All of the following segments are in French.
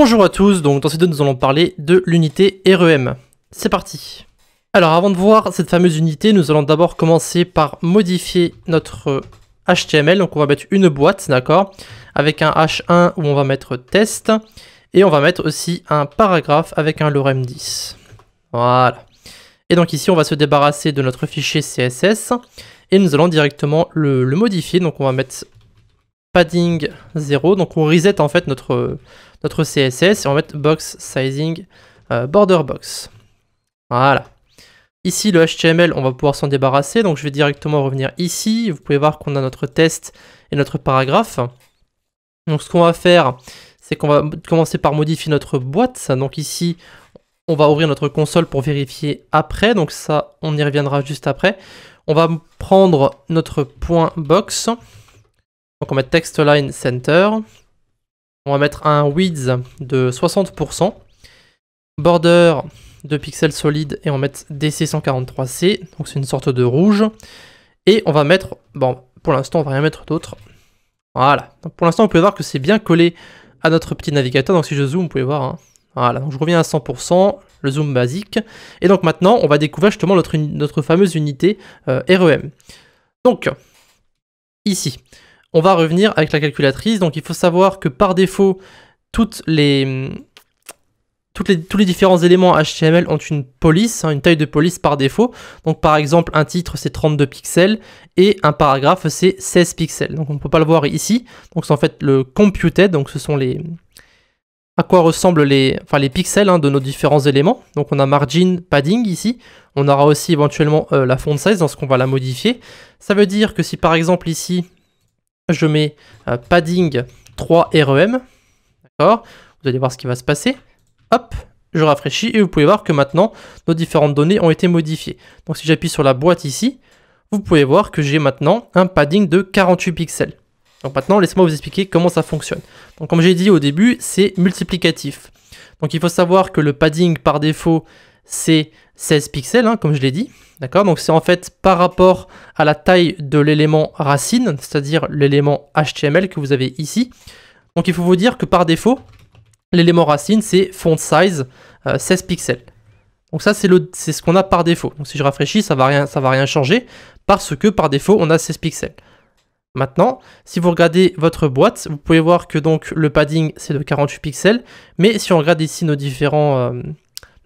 Bonjour à tous, donc dans cette vidéo nous allons parler de l'unité REM. C'est parti Alors avant de voir cette fameuse unité, nous allons d'abord commencer par modifier notre HTML. Euh, donc on va mettre une boîte, d'accord Avec un H1 où on va mettre test. Et on va mettre aussi un paragraphe avec un lorem 10. Voilà. Et donc ici on va se débarrasser de notre fichier CSS. Et nous allons directement le, le modifier. Donc on va mettre padding 0. Donc on reset en fait notre notre CSS et on va mettre box sizing euh, border box. Voilà. Ici, le HTML, on va pouvoir s'en débarrasser. Donc, je vais directement revenir ici. Vous pouvez voir qu'on a notre test et notre paragraphe. Donc, ce qu'on va faire, c'est qu'on va commencer par modifier notre boîte. Donc, ici, on va ouvrir notre console pour vérifier après. Donc, ça, on y reviendra juste après. On va prendre notre point box. Donc, on va mettre text line center. On va mettre un width de 60%, border de pixels solides et on va mettre DC143C, donc c'est une sorte de rouge. Et on va mettre, bon pour l'instant on va rien mettre d'autre. Voilà, donc pour l'instant vous pouvez voir que c'est bien collé à notre petit navigateur, donc si je zoome vous pouvez voir, hein. voilà, donc je reviens à 100%, le zoom basique. Et donc maintenant on va découvrir justement notre, notre fameuse unité euh, REM. Donc, ici, on va revenir avec la calculatrice. Donc il faut savoir que par défaut, toutes les, toutes les, tous les différents éléments HTML ont une police, hein, une taille de police par défaut. Donc par exemple, un titre c'est 32 pixels et un paragraphe c'est 16 pixels. Donc on ne peut pas le voir ici. Donc c'est en fait le computed, donc ce sont les à quoi ressemblent les, enfin, les pixels hein, de nos différents éléments. Donc on a margin, padding ici. On aura aussi éventuellement euh, la font size hein, qu'on va la modifier. Ça veut dire que si par exemple ici je mets euh, padding 3 REM. D'accord Vous allez voir ce qui va se passer. Hop, je rafraîchis et vous pouvez voir que maintenant nos différentes données ont été modifiées. Donc si j'appuie sur la boîte ici, vous pouvez voir que j'ai maintenant un padding de 48 pixels. Donc maintenant, laissez-moi vous expliquer comment ça fonctionne. Donc comme j'ai dit au début, c'est multiplicatif. Donc il faut savoir que le padding par défaut, c'est 16 pixels, hein, comme je l'ai dit. D'accord Donc c'est en fait par rapport à la taille de l'élément racine, c'est-à-dire l'élément HTML que vous avez ici. Donc il faut vous dire que par défaut, l'élément racine, c'est font size 16 euh, pixels. Donc ça, c'est ce qu'on a par défaut. Donc si je rafraîchis, ça ne va, rien, ça va rien changer, parce que par défaut, on a 16 pixels. Maintenant, si vous regardez votre boîte, vous pouvez voir que donc le padding, c'est de 48 pixels, mais si on regarde ici nos différents... Euh,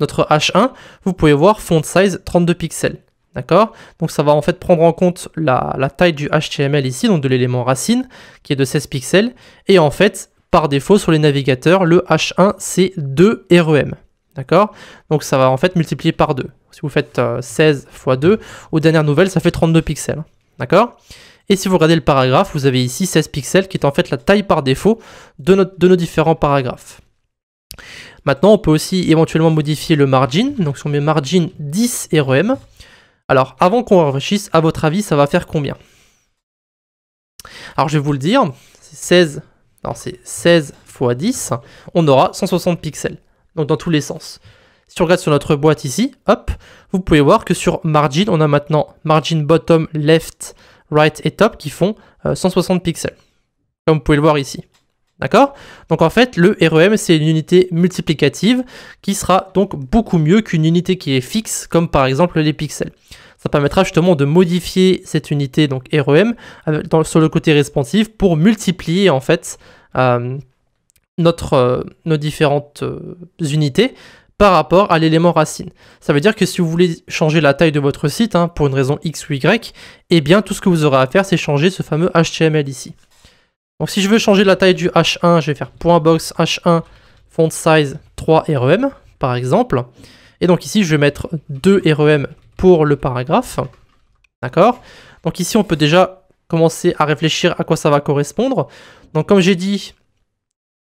notre H1, vous pouvez voir font size 32 pixels. D'accord Donc ça va en fait prendre en compte la, taille du HTML ici, donc de l'élément racine, qui est de 16 pixels. Et en fait, par défaut sur les navigateurs, le H1 c'est 2 REM. D'accord Donc ça va en fait multiplier par 2. Si vous faites 16 x 2, aux dernières nouvelles, ça fait 32 pixels. D'accord Et si vous regardez le paragraphe, vous avez ici 16 pixels qui est en fait la taille par défaut de nos différents paragraphes. Maintenant, on peut aussi éventuellement modifier le margin. Donc si on met margin 10 REM, alors avant qu'on enrichisse, à votre avis, ça va faire combien Alors je vais vous le dire, 16, non c'est 16 fois 10, on aura 160 pixels, donc dans tous les sens. Si on regarde sur notre boîte ici, hop, vous pouvez voir que sur margin, on a maintenant margin bottom, left, right et top qui font 160 euh, pixels. Comme vous pouvez le voir ici. D'accord Donc en fait, le REM, c'est une unité multiplicative qui sera donc beaucoup mieux qu'une unité qui est fixe, comme par exemple les pixels. Ça permettra justement de modifier cette unité, donc REM, euh, sur le côté responsive pour multiplier en fait euh, notre, euh, nos différentes unités par rapport à l'élément racine. Ça veut dire que si vous voulez changer la taille de votre site, hein, pour une raison X ou Y, et eh bien tout ce que vous aurez à faire, c'est changer ce fameux HTML ici. Donc si je veux changer la taille du H1, je vais faire .box H1 font size 3 REM par exemple. Et donc ici, je vais mettre 2 REM pour le paragraphe. D'accord Donc ici, on peut déjà commencer à réfléchir à quoi ça va correspondre. Donc comme j'ai dit,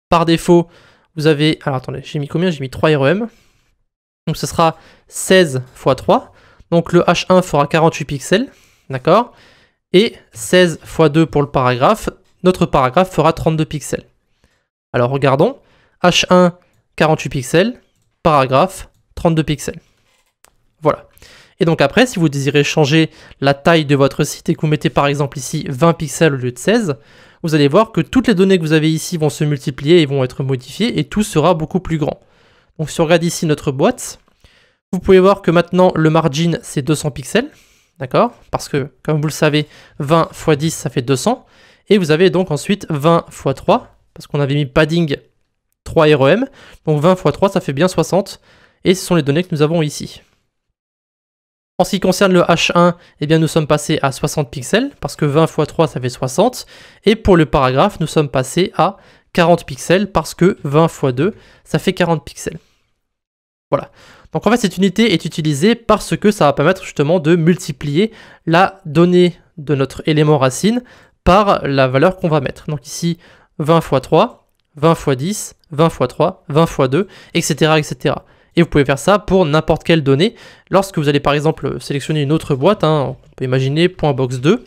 par défaut, vous avez... Alors attendez, j'ai mis combien J'ai mis 3 REM. Donc ce sera 16 x 3. Donc le H1 fera 48 pixels. D'accord Et 16 x 2 pour le paragraphe notre paragraphe fera 32 pixels. Alors regardons, H1, 48 pixels, paragraphe, 32 pixels. Voilà. Et donc après, si vous désirez changer la taille de votre site et que vous mettez par exemple ici 20 pixels au lieu de 16, vous allez voir que toutes les données que vous avez ici vont se multiplier et vont être modifiées et tout sera beaucoup plus grand. Donc si on regarde ici notre boîte, vous pouvez voir que maintenant le margin c'est 200 pixels, d'accord Parce que comme vous le savez, 20 x 10 ça fait 200. Et vous avez donc ensuite 20 x 3, parce qu'on avait mis padding 3 REM. Donc 20 x 3, ça fait bien 60. Et ce sont les données que nous avons ici. En ce qui concerne le H1, eh bien nous sommes passés à 60 pixels, parce que 20 x 3, ça fait 60. Et pour le paragraphe, nous sommes passés à 40 pixels, parce que 20 x 2, ça fait 40 pixels. Voilà. Donc en fait, cette unité est utilisée parce que ça va permettre justement de multiplier la donnée de notre élément racine par la valeur qu'on va mettre. Donc ici, 20 x 3, 20 x 10, 20 x 3, 20 x 2, etc. etc. Et vous pouvez faire ça pour n'importe quelle donnée. Lorsque vous allez par exemple sélectionner une autre boîte, hein, on peut imaginer .box2.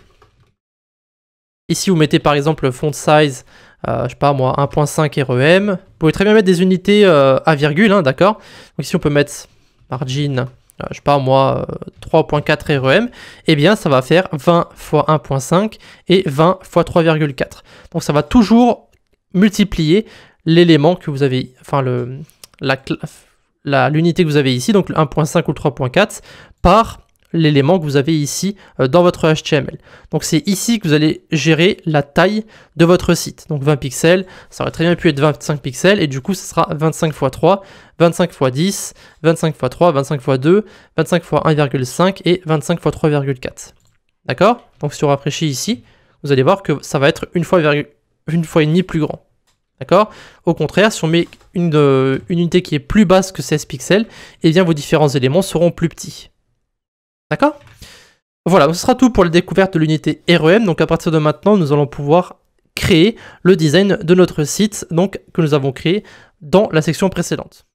Ici vous mettez par exemple font size, euh, je sais pas moi, 1.5 REM. Vous pouvez très bien mettre des unités euh, à virgule, hein, d'accord Donc ici on peut mettre margin euh, je sais pas moi, 3.4 euh, REM, eh bien ça va faire 20 fois 1.5 et 20 fois 3.4. Donc ça va toujours multiplier l'élément que vous avez, enfin le, la, l'unité que vous avez ici, donc le 1.5 ou le 3.4, par l'élément que vous avez ici euh, dans votre HTML. Donc c'est ici que vous allez gérer la taille de votre site. Donc 20 pixels, ça aurait très bien pu être 25 pixels et du coup ce sera 25 x 3, 25 x 10, 25 x 3, 25 x 2, 25 x 1,5 et 25 x 3,4. D'accord Donc si on rafraîchit ici, vous allez voir que ça va être une fois, une fois et demi plus grand. D'accord Au contraire, si on met une, euh, une, unité qui est plus basse que 16 pixels, eh bien vos différents éléments seront plus petits. D'accord Voilà, ce sera tout pour la découverte de l'unité REM. Donc à partir de maintenant, nous allons pouvoir créer le design de notre site donc, que nous avons créé dans la section précédente.